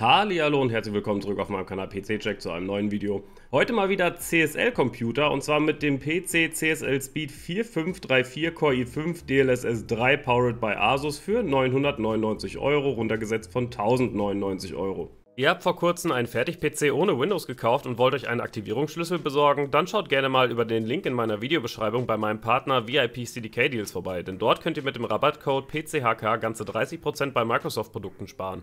Hallo und herzlich willkommen zurück auf meinem Kanal PC Check zu einem neuen Video. Heute mal wieder CSL Computer und zwar mit dem PC CSL Speed 4534 Core i5 DLSS 3 powered by Asus für 999 Euro, runtergesetzt von 1099 Euro. Ihr habt vor kurzem einen Fertig-PC ohne Windows gekauft und wollt euch einen Aktivierungsschlüssel besorgen? Dann schaut gerne mal über den Link in meiner Videobeschreibung bei meinem Partner VIP CDK Deals vorbei, denn dort könnt ihr mit dem Rabattcode PCHK ganze 30% bei Microsoft-Produkten sparen.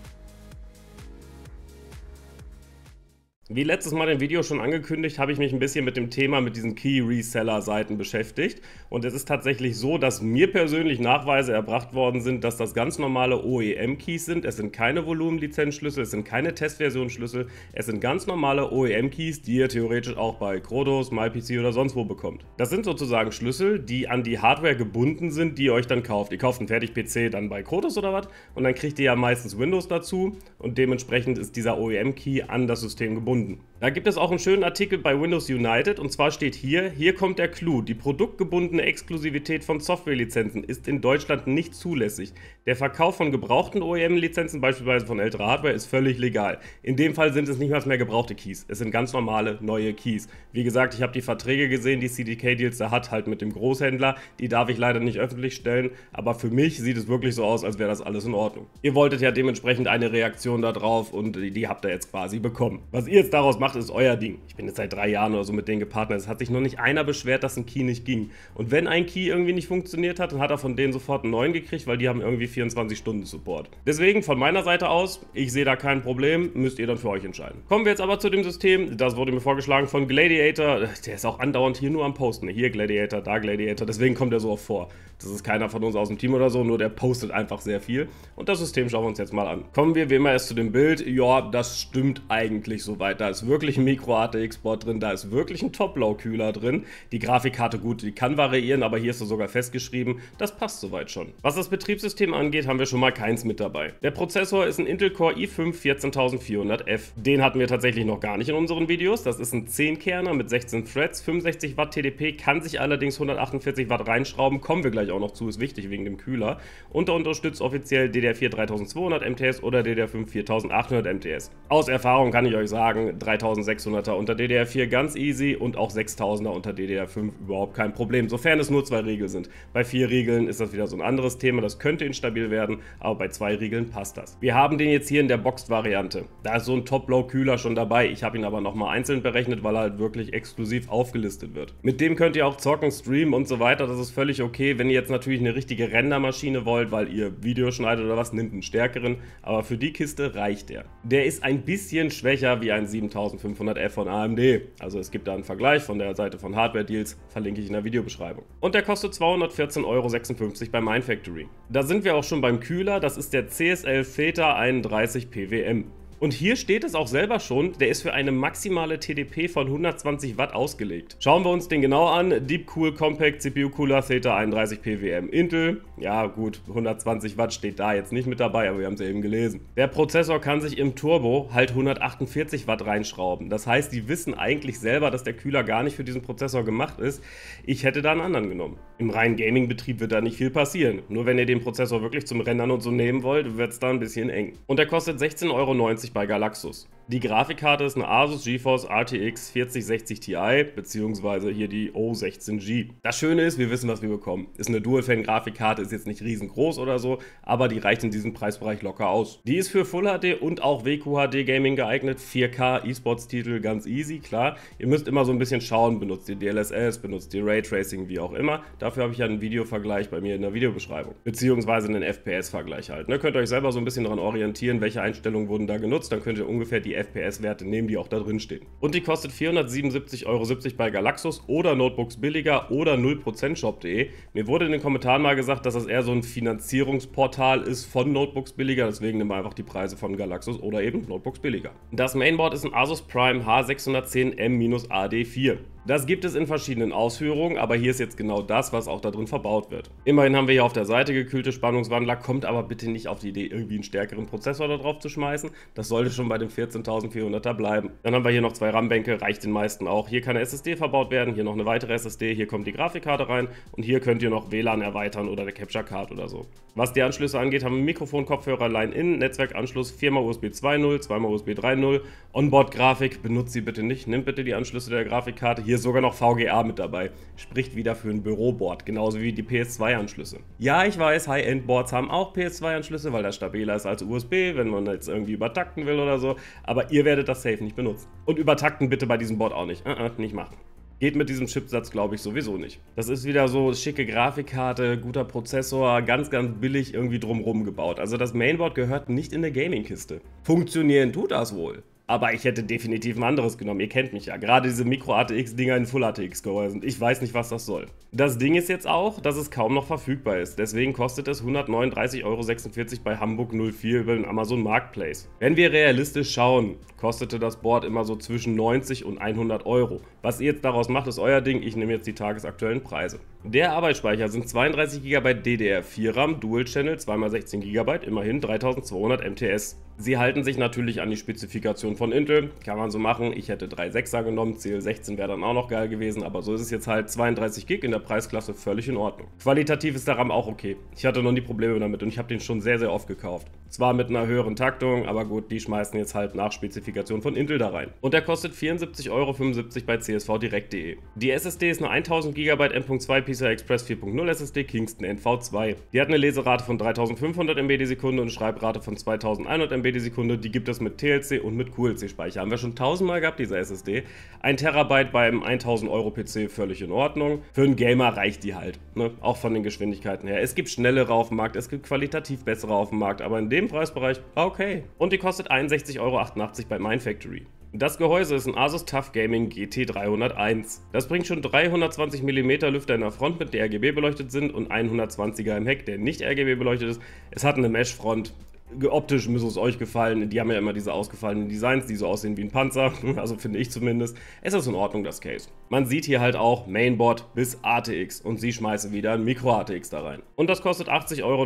Wie letztes Mal im Video schon angekündigt, habe ich mich ein bisschen mit dem Thema mit diesen Key-Reseller-Seiten beschäftigt. Und es ist tatsächlich so, dass mir persönlich Nachweise erbracht worden sind, dass das ganz normale OEM-Keys sind. Es sind keine Volumenlizenzschlüssel, es sind keine Testversionsschlüssel, es sind ganz normale OEM-Keys, die ihr theoretisch auch bei Krodos, MyPC oder sonst wo bekommt. Das sind sozusagen Schlüssel, die an die Hardware gebunden sind, die ihr euch dann kauft. Ihr kauft einen Fertig-PC dann bei Krotos oder was und dann kriegt ihr ja meistens Windows dazu und dementsprechend ist dieser OEM-Key an das System gebunden. Kunden. Da gibt es auch einen schönen Artikel bei Windows United und zwar steht hier, hier kommt der Clou. Die produktgebundene Exklusivität von Softwarelizenzen ist in Deutschland nicht zulässig. Der Verkauf von gebrauchten OEM-Lizenzen, beispielsweise von älterer Hardware, ist völlig legal. In dem Fall sind es nicht mehr gebrauchte Keys, es sind ganz normale neue Keys. Wie gesagt, ich habe die Verträge gesehen, die CDK-Deals da hat, halt mit dem Großhändler. Die darf ich leider nicht öffentlich stellen, aber für mich sieht es wirklich so aus, als wäre das alles in Ordnung. Ihr wolltet ja dementsprechend eine Reaktion darauf und die habt ihr jetzt quasi bekommen. Was ihr jetzt jetzt daraus macht, ist euer Ding. Ich bin jetzt seit drei Jahren oder so mit denen gepartnert. Es hat sich noch nicht einer beschwert, dass ein Key nicht ging. Und wenn ein Key irgendwie nicht funktioniert hat, dann hat er von denen sofort einen neuen gekriegt, weil die haben irgendwie 24-Stunden-Support. Deswegen von meiner Seite aus, ich sehe da kein Problem, müsst ihr dann für euch entscheiden. Kommen wir jetzt aber zu dem System, das wurde mir vorgeschlagen von Gladiator. Der ist auch andauernd hier nur am Posten. Hier Gladiator, da Gladiator, deswegen kommt er so oft vor. Das ist keiner von uns aus dem Team oder so, nur der postet einfach sehr viel. Und das System schauen wir uns jetzt mal an. Kommen wir wie immer erst zu dem Bild. Ja, das stimmt eigentlich soweit. Da ist wirklich ein Micro-ATX-Board drin, da ist wirklich ein Top-Low-Kühler drin. Die Grafikkarte, gut, die kann variieren, aber hier ist sie sogar festgeschrieben. Das passt soweit schon. Was das Betriebssystem angeht, haben wir schon mal keins mit dabei. Der Prozessor ist ein Intel Core i5 14400F. Den hatten wir tatsächlich noch gar nicht in unseren Videos. Das ist ein 10-Kerner mit 16 Threads, 65 Watt TDP, kann sich allerdings 148 Watt reinschrauben. Kommen wir gleich ich auch noch zu, ist wichtig wegen dem Kühler. Und da unterstützt offiziell DDR4 3200 MTS oder DDR5 4800 MTS. Aus Erfahrung kann ich euch sagen, 3600er unter DDR4 ganz easy und auch 6000er unter DDR5 überhaupt kein Problem, sofern es nur zwei Riegel sind. Bei vier Riegeln ist das wieder so ein anderes Thema, das könnte instabil werden, aber bei zwei Riegeln passt das. Wir haben den jetzt hier in der Boxed-Variante. Da ist so ein Top-Low-Kühler schon dabei. Ich habe ihn aber nochmal einzeln berechnet, weil er halt wirklich exklusiv aufgelistet wird. Mit dem könnt ihr auch zocken, streamen und so weiter. Das ist völlig okay, wenn ihr jetzt natürlich eine richtige Rendermaschine wollt, weil ihr Video schneidet oder was, nimmt einen stärkeren. Aber für die Kiste reicht der. Der ist ein bisschen schwächer wie ein 7500F von AMD. Also es gibt da einen Vergleich von der Seite von Hardware Deals, verlinke ich in der Videobeschreibung. Und der kostet 214,56 Euro bei Mindfactory. Da sind wir auch schon beim Kühler, das ist der CSL Feta 31 PWM. Und hier steht es auch selber schon, der ist für eine maximale TDP von 120 Watt ausgelegt. Schauen wir uns den genau an. Deep Cool Compact CPU Cooler Theta 31 PWM Intel. Ja gut, 120 Watt steht da jetzt nicht mit dabei, aber wir haben es eben gelesen. Der Prozessor kann sich im Turbo halt 148 Watt reinschrauben. Das heißt, die wissen eigentlich selber, dass der Kühler gar nicht für diesen Prozessor gemacht ist. Ich hätte da einen anderen genommen. Im reinen Gaming-Betrieb wird da nicht viel passieren. Nur wenn ihr den Prozessor wirklich zum Rendern und so nehmen wollt, wird es da ein bisschen eng. Und der kostet 16,90 Euro bei Galaxus. Die Grafikkarte ist eine Asus GeForce RTX 4060 Ti beziehungsweise hier die O16G. Das Schöne ist, wir wissen, was wir bekommen. Ist eine Dual-Fan-Grafikkarte, ist jetzt nicht riesengroß oder so, aber die reicht in diesem Preisbereich locker aus. Die ist für Full HD und auch WQHD Gaming geeignet, 4K E-Sports-Titel ganz easy, klar. Ihr müsst immer so ein bisschen schauen, benutzt ihr DLSS, benutzt ihr Raytracing, wie auch immer. Dafür habe ich ja einen Videovergleich bei mir in der Videobeschreibung, beziehungsweise einen FPS-Vergleich halt. Ne? Könnt ihr euch selber so ein bisschen daran orientieren, welche Einstellungen wurden da genutzt, dann könnt ihr ungefähr die FPS-Werte nehmen, die auch da drin stehen. Und die kostet 477,70 Euro bei Galaxus oder Notebooks billiger oder 0% Shop.de. Mir wurde in den Kommentaren mal gesagt, dass das eher so ein Finanzierungsportal ist von Notebooks billiger, deswegen nehmen wir einfach die Preise von Galaxus oder eben Notebooks billiger. Das Mainboard ist ein Asus Prime H610M-AD4. Das gibt es in verschiedenen Ausführungen, aber hier ist jetzt genau das, was auch da drin verbaut wird. Immerhin haben wir hier auf der Seite gekühlte Spannungswandler, kommt aber bitte nicht auf die Idee, irgendwie einen stärkeren Prozessor da drauf zu schmeißen. Das sollte schon bei dem 14 15400er bleiben. Dann haben wir hier noch zwei RAM-Bänke, reicht den meisten auch. Hier kann eine SSD verbaut werden, hier noch eine weitere SSD, hier kommt die Grafikkarte rein und hier könnt ihr noch WLAN erweitern oder eine Capture Card oder so. Was die Anschlüsse angeht, haben wir Mikrofon, Kopfhörer, Line-In, Netzwerkanschluss, 4x USB 2.0, 2x USB 3.0, Onboard-Grafik, benutzt sie bitte nicht, nimmt bitte die Anschlüsse der Grafikkarte, hier ist sogar noch VGA mit dabei. Spricht wieder für ein Büroboard, genauso wie die PS2-Anschlüsse. Ja, ich weiß, High-End-Boards haben auch PS2-Anschlüsse, weil das stabiler ist als USB, wenn man jetzt irgendwie übertakten will oder so, aber ihr werdet das safe nicht benutzen. Und übertakten bitte bei diesem Board auch nicht. Uh -uh, nicht machen. Geht mit diesem Chipsatz, glaube ich, sowieso nicht. Das ist wieder so schicke Grafikkarte, guter Prozessor, ganz, ganz billig irgendwie drumrum gebaut. Also das Mainboard gehört nicht in der Gaming-Kiste. Funktionieren tut das wohl aber ich hätte definitiv ein anderes genommen. Ihr kennt mich ja. Gerade diese Micro-ATX-Dinger in Full-ATX-Gehäusen. Ich weiß nicht, was das soll. Das Ding ist jetzt auch, dass es kaum noch verfügbar ist. Deswegen kostet es 139,46 Euro bei Hamburg 04 über den Amazon Marketplace. Wenn wir realistisch schauen, kostete das Board immer so zwischen 90 und 100 Euro. Was ihr jetzt daraus macht, ist euer Ding. Ich nehme jetzt die tagesaktuellen Preise. Der Arbeitsspeicher sind 32 GB DDR4 RAM, Dual Channel, 2x16 GB, immerhin 3200 MTS. Sie halten sich natürlich an die Spezifikation von Intel, kann man so machen. Ich hätte 3.6er genommen, CL16 wäre dann auch noch geil gewesen, aber so ist es jetzt halt 32 GB in der Preisklasse völlig in Ordnung. Qualitativ ist der RAM auch okay. Ich hatte noch nie Probleme damit und ich habe den schon sehr, sehr oft gekauft. Zwar mit einer höheren Taktung, aber gut, die schmeißen jetzt halt nach Spezifikation von Intel da rein. Und der kostet 74,75 Euro bei csvdirekt.de. Die SSD ist eine 1000 GB M.2 PCI Express 4.0 SSD Kingston NV2. Die hat eine Leserate von 3500 MB die Sekunde und eine Schreibrate von 2100 MB die Sekunde. Die gibt es mit TLC und mit QLC-Speicher. Haben wir schon tausendmal gehabt, diese SSD. Ein Terabyte beim 1000 Euro PC völlig in Ordnung. Für einen Gamer reicht die halt. Ne? Auch von den Geschwindigkeiten her. Es gibt schnellere auf dem Markt, es gibt qualitativ bessere auf dem Markt, aber in dem Preisbereich, okay. Und die kostet 61,88 Euro bei Mindfactory. Das Gehäuse ist ein Asus Tough Gaming GT301. Das bringt schon 320 mm Lüfter in der Front mit, die RGB beleuchtet sind und 120er im Heck, der nicht RGB beleuchtet ist. Es hat eine Mesh-Front. Optisch müsste es euch gefallen. Die haben ja immer diese ausgefallenen Designs, die so aussehen wie ein Panzer. Also finde ich zumindest. Es ist in Ordnung, das Case. Man sieht hier halt auch Mainboard bis ATX und sie schmeißen wieder ein Micro ATX da rein. Und das kostet 80,69 Euro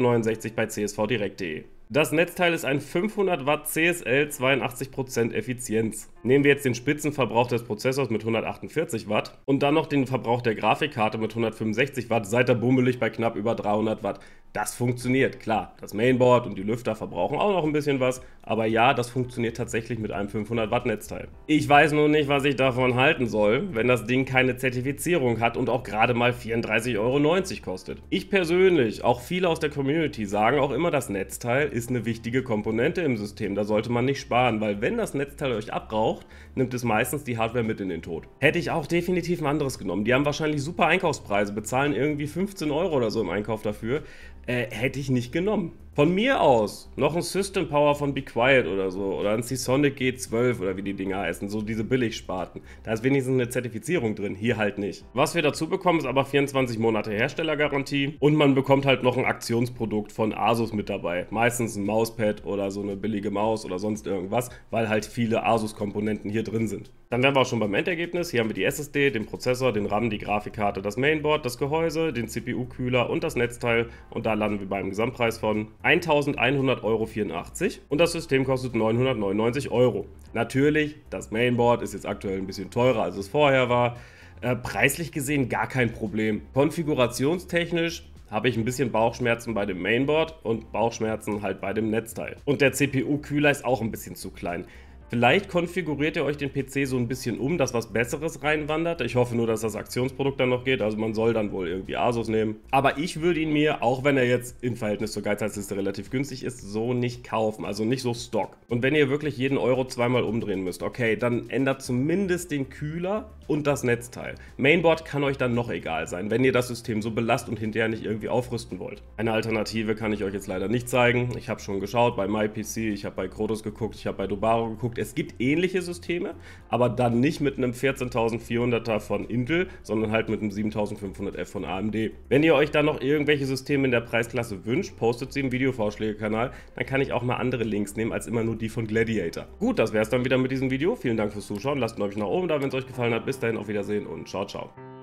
bei csvdirekt.de. Das Netzteil ist ein 500 Watt CSL 82% Effizienz. Nehmen wir jetzt den Spitzenverbrauch des Prozessors mit 148 Watt und dann noch den Verbrauch der Grafikkarte mit 165 Watt, seid ihr bummelig bei knapp über 300 Watt. Das funktioniert, klar. Das Mainboard und die Lüfter verbrauchen auch noch ein bisschen was, aber ja, das funktioniert tatsächlich mit einem 500 Watt Netzteil. Ich weiß nur nicht, was ich davon halten soll, wenn das Ding keine Zertifizierung hat und auch gerade mal 34,90 Euro kostet. Ich persönlich, auch viele aus der Community sagen auch immer, das Netzteil ist eine wichtige Komponente im System. Da sollte man nicht sparen, weil wenn das Netzteil euch abraucht, nimmt es meistens die Hardware mit in den Tod. Hätte ich auch definitiv ein anderes genommen. Die haben wahrscheinlich super Einkaufspreise, bezahlen irgendwie 15 Euro oder so im Einkauf dafür äh, hätte ich nicht genommen. Von mir aus noch ein System Power von Be Quiet oder so oder ein Seasonic G12 oder wie die Dinger heißen, so diese Billigsparten. Da ist wenigstens eine Zertifizierung drin, hier halt nicht. Was wir dazu bekommen, ist aber 24 Monate Herstellergarantie und man bekommt halt noch ein Aktionsprodukt von Asus mit dabei. Meistens ein Mauspad oder so eine billige Maus oder sonst irgendwas, weil halt viele Asus-Komponenten hier drin sind. Dann wären wir auch schon beim Endergebnis. Hier haben wir die SSD, den Prozessor, den RAM, die Grafikkarte, das Mainboard, das Gehäuse, den CPU-Kühler und das Netzteil. Und da landen wir beim Gesamtpreis von 1100,84 Euro. Und das System kostet 999 Euro. Natürlich, das Mainboard ist jetzt aktuell ein bisschen teurer, als es vorher war. Äh, preislich gesehen gar kein Problem. Konfigurationstechnisch habe ich ein bisschen Bauchschmerzen bei dem Mainboard und Bauchschmerzen halt bei dem Netzteil. Und der CPU-Kühler ist auch ein bisschen zu klein. Vielleicht konfiguriert ihr euch den PC so ein bisschen um, dass was Besseres reinwandert. Ich hoffe nur, dass das Aktionsprodukt dann noch geht. Also man soll dann wohl irgendwie Asus nehmen. Aber ich würde ihn mir, auch wenn er jetzt im Verhältnis zur Geizheitsliste relativ günstig ist, so nicht kaufen. Also nicht so Stock. Und wenn ihr wirklich jeden Euro zweimal umdrehen müsst, okay, dann ändert zumindest den Kühler und das Netzteil. Mainboard kann euch dann noch egal sein, wenn ihr das System so belasst und hinterher nicht irgendwie aufrüsten wollt. Eine Alternative kann ich euch jetzt leider nicht zeigen. Ich habe schon geschaut bei MyPC, ich habe bei Krotos geguckt, ich habe bei Dubaro geguckt angeguckt. Es gibt ähnliche Systeme, aber dann nicht mit einem 14400er von Intel, sondern halt mit einem 7500F von AMD. Wenn ihr euch dann noch irgendwelche Systeme in der Preisklasse wünscht, postet sie im Videovorschläge-Kanal, dann kann ich auch mal andere Links nehmen als immer nur die von Gladiator. Gut, das wäre es dann wieder mit diesem Video. Vielen Dank fürs Zuschauen, lasst ein Daumen nach oben da, wenn es euch gefallen hat. Bis dahin, auf Wiedersehen und ciao, ciao.